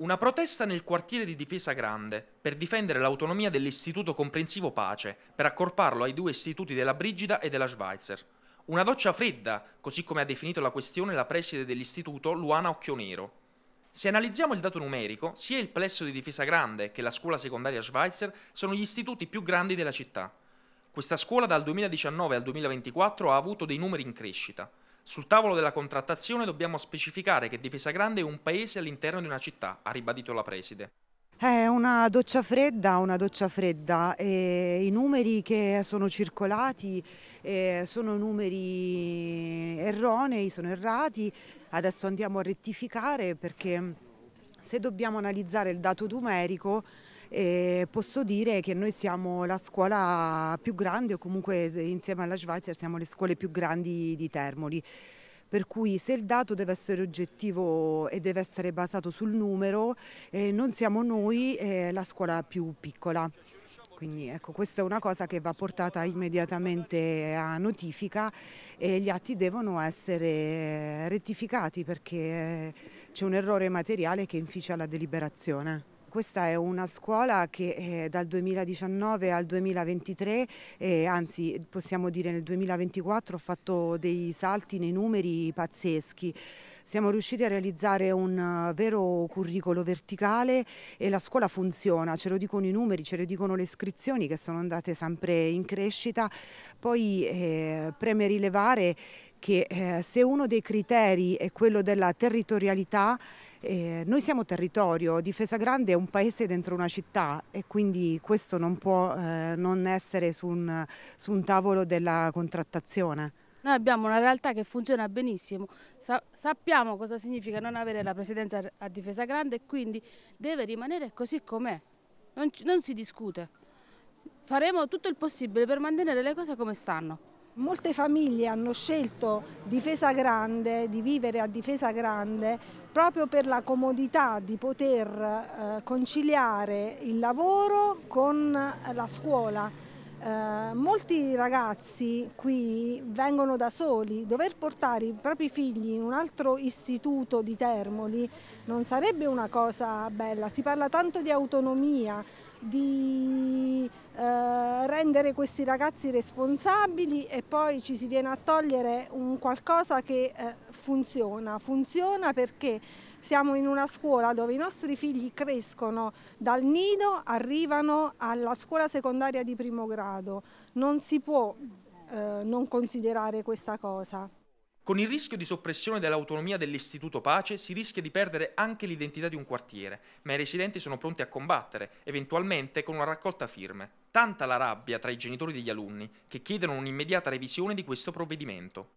Una protesta nel quartiere di Difesa Grande per difendere l'autonomia dell'Istituto Comprensivo Pace, per accorparlo ai due istituti della Brigida e della Schweizer. Una doccia fredda, così come ha definito la questione la preside dell'istituto Luana Occhionero. Se analizziamo il dato numerico, sia il plesso di Difesa Grande che la scuola secondaria Schweizer sono gli istituti più grandi della città. Questa scuola dal 2019 al 2024 ha avuto dei numeri in crescita. Sul tavolo della contrattazione dobbiamo specificare che Difesa Grande è un paese all'interno di una città, ha ribadito la preside. È una doccia fredda, una doccia fredda. E I numeri che sono circolati eh, sono numeri erronei, sono errati. Adesso andiamo a rettificare perché se dobbiamo analizzare il dato numerico, eh, posso dire che noi siamo la scuola più grande o comunque eh, insieme alla Schweizer siamo le scuole più grandi di Termoli. Per cui se il dato deve essere oggettivo e deve essere basato sul numero, eh, non siamo noi eh, la scuola più piccola. Quindi ecco, questa è una cosa che va portata immediatamente a notifica e gli atti devono essere eh, rettificati perché eh, c'è un errore materiale che inficia la deliberazione. Questa è una scuola che eh, dal 2019 al 2023, eh, anzi possiamo dire nel 2024, ha fatto dei salti nei numeri pazzeschi. Siamo riusciti a realizzare un eh, vero curricolo verticale e la scuola funziona, ce lo dicono i numeri, ce lo dicono le iscrizioni che sono andate sempre in crescita. Poi eh, preme rilevare che eh, se uno dei criteri è quello della territorialità, eh, noi siamo territorio, Difesa Grande è un paese dentro una città e quindi questo non può eh, non essere su un, su un tavolo della contrattazione. Noi abbiamo una realtà che funziona benissimo, Sa sappiamo cosa significa non avere la presidenza a difesa grande e quindi deve rimanere così com'è, non, non si discute. Faremo tutto il possibile per mantenere le cose come stanno. Molte famiglie hanno scelto difesa grande, di vivere a difesa grande, proprio per la comodità di poter eh, conciliare il lavoro con la scuola. Eh, molti ragazzi qui vengono da soli, dover portare i propri figli in un altro istituto di Termoli non sarebbe una cosa bella, si parla tanto di autonomia, di rendere questi ragazzi responsabili e poi ci si viene a togliere un qualcosa che eh, funziona. Funziona perché siamo in una scuola dove i nostri figli crescono dal nido, arrivano alla scuola secondaria di primo grado. Non si può eh, non considerare questa cosa. Con il rischio di soppressione dell'autonomia dell'istituto pace si rischia di perdere anche l'identità di un quartiere, ma i residenti sono pronti a combattere, eventualmente con una raccolta firme. Tanta la rabbia tra i genitori degli alunni, che chiedono un'immediata revisione di questo provvedimento.